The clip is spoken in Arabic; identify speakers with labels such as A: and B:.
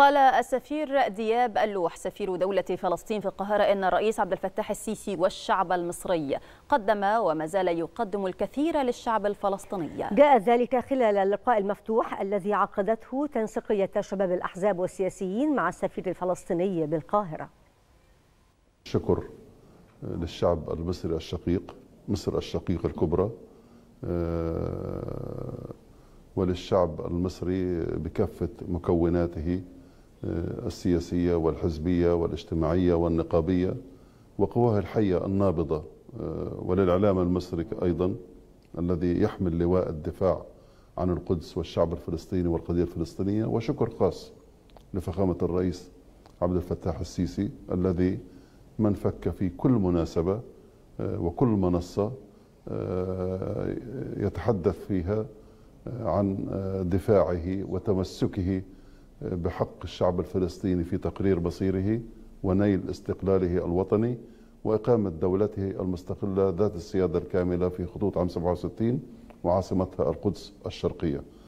A: قال السفير دياب اللوح سفير دولة فلسطين في القاهرة أن الرئيس عبد الفتاح السيسي والشعب المصري قدم وما زال يقدم الكثير للشعب الفلسطيني جاء
B: ذلك خلال اللقاء المفتوح الذي عقدته تنسيقية شباب الأحزاب والسياسيين مع السفير الفلسطيني بالقاهرة
C: شكر للشعب المصري الشقيق مصر الشقيقة الكبرى آه، وللشعب المصري بكافة مكوناته السياسية والحزبية والاجتماعية والنقابية وقواها الحية النابضة آه، وللإعلام المصري أيضا الذي يحمل لواء الدفاع عن القدس والشعب الفلسطيني والقضية الفلسطينية وشكر خاص لفخامة الرئيس عبد الفتاح السيسي الذي من فك في كل مناسبة آه، وكل منصة آه، يتحدث فيها عن دفاعه وتمسكه بحق الشعب الفلسطيني في تقرير مصيره ونيل استقلاله الوطني وإقامة دولته المستقلة ذات السيادة الكاملة في خطوط عام 67 وعاصمتها القدس الشرقية